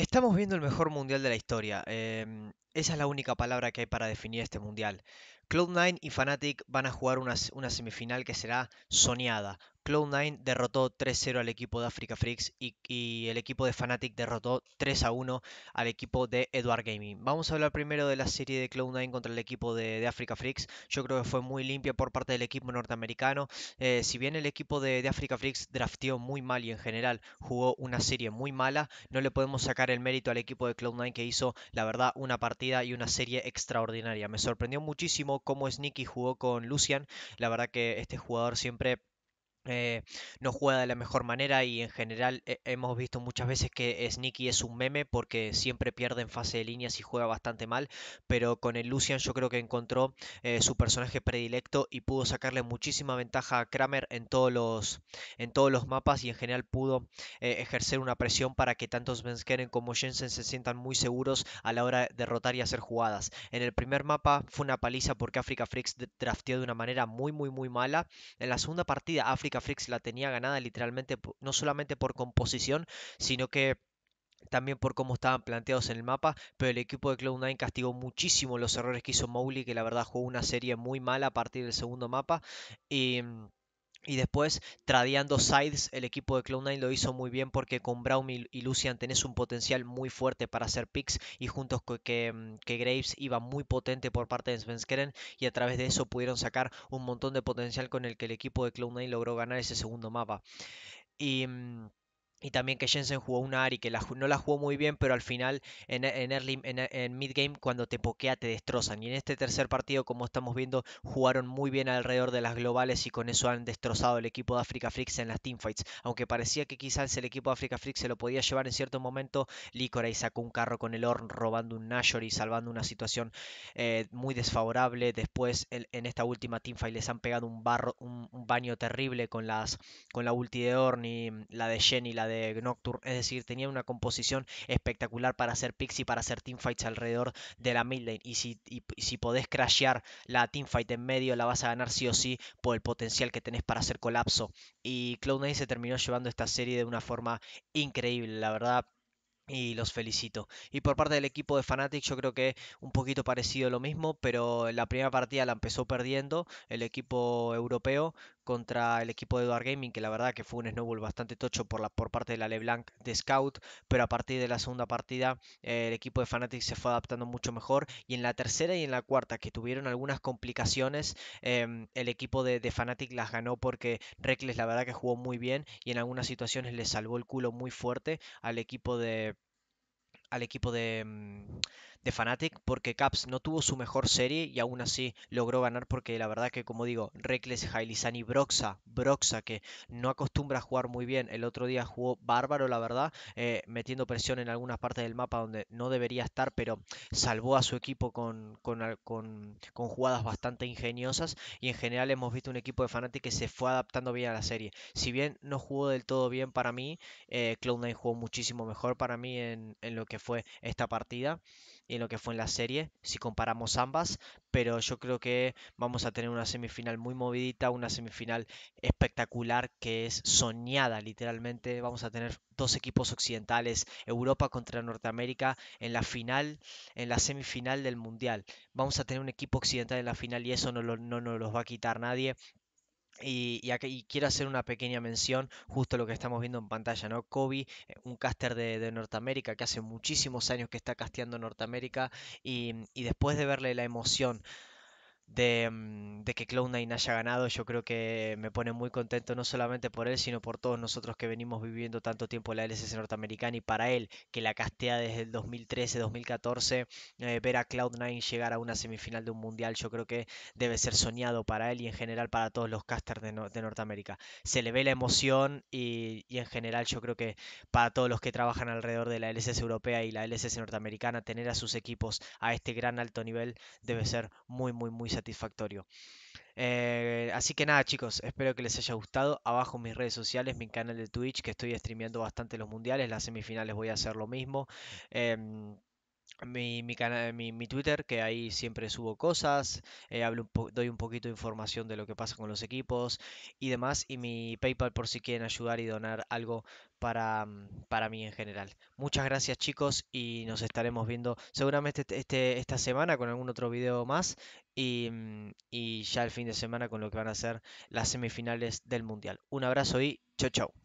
Estamos viendo el mejor mundial de la historia. Em, esa es la única palabra que hay para definir este mundial. Cloud9 y Fnatic van a jugar una semifinal que será soñada, Cloud9 derrotó 3-0 al equipo de Africa Freaks y, el equipo de Fnatic derrotó 3-1 al equipo de Edward Gaming. Vamos a hablar primero de la serie de Cloud9 contra el equipo de, Africa Freaks. Yo creo que fue muy limpia por parte del equipo norteamericano. Eh, si bien el equipo de, Africa Freaks drafteó muy mal y en general jugó una serie muy mala, no le podemos sacar el mérito al equipo de Cloud9 que hizo, la verdad, una partida y una serie extraordinaria. Me sorprendió muchísimo cómo Sneaky jugó con Lucian. La verdad que este jugador siempre eh, no juega de la mejor manera y en general eh, hemos visto muchas veces que Sneaky es un meme porque siempre pierde en fase de líneas y juega bastante mal, pero con el Lucian yo creo que encontró eh, su personaje predilecto y pudo sacarle muchísima ventaja a Kramer en todos los, en todos los mapas y en general pudo ejercer una presión para que tanto Svenskeren como Jensen se sientan muy seguros a la hora de derrotar y hacer jugadas. En el primer mapa fue una paliza porque Africa Freaks drafteó de una manera muy muy muy mala. En la segunda partida Africa la tenía ganada literalmente no solamente por composición, sino que también por cómo estaban planteados en el mapa, pero el equipo de Cloud9 castigó muchísimo los errores que hizo Mowgli, que la verdad jugó una serie muy mala a partir del segundo mapa. Y mm, y después, tradeando sides, el equipo de Cloud9 lo hizo muy bien porque con Brown y Lucian tenés un potencial muy fuerte para hacer picks y juntos que, mm, que Graves iba muy potente por parte de Svenskeren y a través de eso pudieron sacar un montón de potencial con el que el equipo de Cloud9 logró ganar ese segundo mapa. Y mm, y también que Jensen jugó una y que no la jugó muy bien, pero al final en, en, early, en, mid-game cuando te pokea te destrozan. Y en este tercer partido, como estamos viendo, jugaron muy bien alrededor de las globales y con eso han destrozado el equipo de Africa Freaks en las teamfights. Aunque parecía que quizás el equipo de Africa Freaks se lo podía llevar en cierto momento, y sacó un carro con el Horn robando un Nashor y salvando una situación eh, muy desfavorable. Después en esta última teamfight les han pegado un, barro, un, baño terrible con, las, con la ulti de Horn y la de Jenny y la de Nocturne, es decir, tenía una composición espectacular para hacer Pixie, y para hacer teamfights alrededor de la mid lane. Y si, si podés crashear la teamfight en medio, la vas a ganar sí o sí por el potencial que tenés para hacer colapso. Y Cloud9 se terminó llevando esta serie de una forma increíble, la verdad y los felicito. Y por parte del equipo de Fnatic yo creo que un poquito parecido lo mismo, pero la primera partida la empezó perdiendo el equipo europeo contra el equipo de Eduard Gaming, que la verdad que fue un snowball bastante tocho por, parte de la LeBlanc de Scout, pero a partir de la segunda partida eh, el equipo de Fnatic se fue adaptando mucho mejor y en la tercera y en la cuarta que tuvieron algunas complicaciones, em, el equipo de, Fnatic las ganó porque Reckless la verdad que jugó muy bien y en algunas situaciones le salvó el culo muy fuerte al equipo de al equipo de, em, de Fnatic porque Caps no tuvo su mejor serie y aún así logró ganar porque la verdad que como digo, Reckless, Hailizani, Broxa, Broxa que no acostumbra a jugar muy bien, el otro día jugó bárbaro la verdad, eh, metiendo presión en algunas partes del mapa donde no debería estar, pero salvó a su equipo con, con, jugadas bastante ingeniosas y en general hemos visto un equipo de Fnatic que se fue adaptando bien a la serie. Si bien no jugó del todo bien para mí, eh, Cloud9 jugó muchísimo mejor para mí en, en lo que fue esta partida y en lo que fue en la serie, si comparamos ambas, pero yo creo que vamos a tener una semifinal muy movidita, una semifinal espectacular que es soñada literalmente, vamos a tener dos equipos occidentales, Europa contra Norteamérica, en la final, en la semifinal del Mundial. Vamos a tener un equipo occidental en la final y eso no, no nos los va a quitar nadie. Y, quiero hacer una pequeña mención, justo lo que estamos viendo en pantalla, ¿no? Kobe, eh, un caster de, Norteamérica que hace muchísimos años que está casteando Norteamérica y, y después de verle la emoción Mm, de, que Cloud9 haya ganado, yo creo que me pone muy contento no solamente por él, sino por todos nosotros que venimos viviendo tanto tiempo la LSS norteamericana y para él, que la castea desde el 2013-2014, eh, ver a Cloud9 llegar a una semifinal de un mundial, yo creo que debe ser soñado para él y en general para todos los casters de, Norteamérica. Se le ve la emoción y, y en general yo creo que para todos los que trabajan alrededor de la LSS europea y la LSS norteamericana, tener a sus equipos a este gran alto nivel debe ser muy, muy, muy satisfactorio satisfactorio. Eh, así que nada chicos, espero que les haya gustado. Abajo mis redes sociales, mi canal de Twitch, que estoy streameando bastante los mundiales, las semifinales voy a hacer lo mismo. Em, mi, canal, mi, Twitter, que ahí siempre subo cosas, eh, doy un poquito de información de lo que pasa con los equipos y demás, y mi PayPal por si quieren ayudar y donar algo para, mm, para mí en general. Muchas gracias chicos y nos estaremos viendo seguramente este, este esta semana con algún otro video más y, mm, y ya el fin de semana con lo que van a ser las semifinales del Mundial. Un abrazo y chau chau.